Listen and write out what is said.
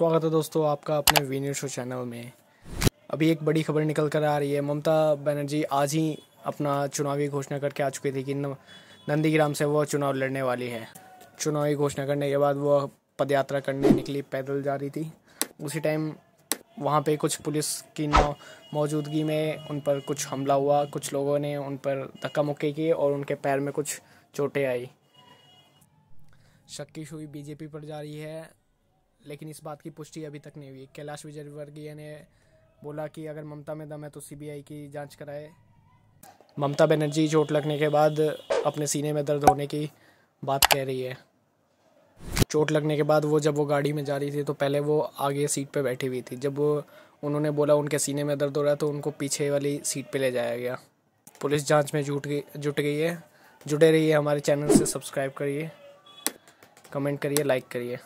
स्वागत है दोस्तों आपका अपने वी न्यूज शो चैनल में अभी एक बड़ी खबर निकल कर आ रही है ममता बनर्जी आज ही अपना चुनावी घोषणा करके आ चुकी थी कि नंदीग्राम से वो चुनाव लड़ने वाली है चुनावी घोषणा करने के बाद वो पदयात्रा करने निकली पैदल जा रही थी उसी टाइम वहाँ पे कुछ पुलिस की मौजूदगी में उन पर कुछ हमला हुआ कुछ लोगों ने उन पर धक्का मुक्के किए और उनके पैर में कुछ चोटें आई शक्की सुई बीजेपी पर जा रही है लेकिन इस बात की पुष्टि अभी तक नहीं हुई कैलाश विजयवर्गीय ने बोला कि अगर ममता में दम है तो सीबीआई की जांच कराए ममता बनर्जी चोट लगने के बाद अपने सीने में दर्द होने की बात कह रही है चोट लगने के बाद वो जब वो गाड़ी में जा रही थी तो पहले वो आगे सीट पर बैठी हुई थी जब वो उन्होंने बोला उनके सीने में दर्द हो रहा है तो उनको पीछे वाली सीट पर ले जाया गया पुलिस जांच में जुट गई जुट गई है जुटे रहिए हमारे चैनल से सब्सक्राइब करिए कमेंट करिए लाइक करिए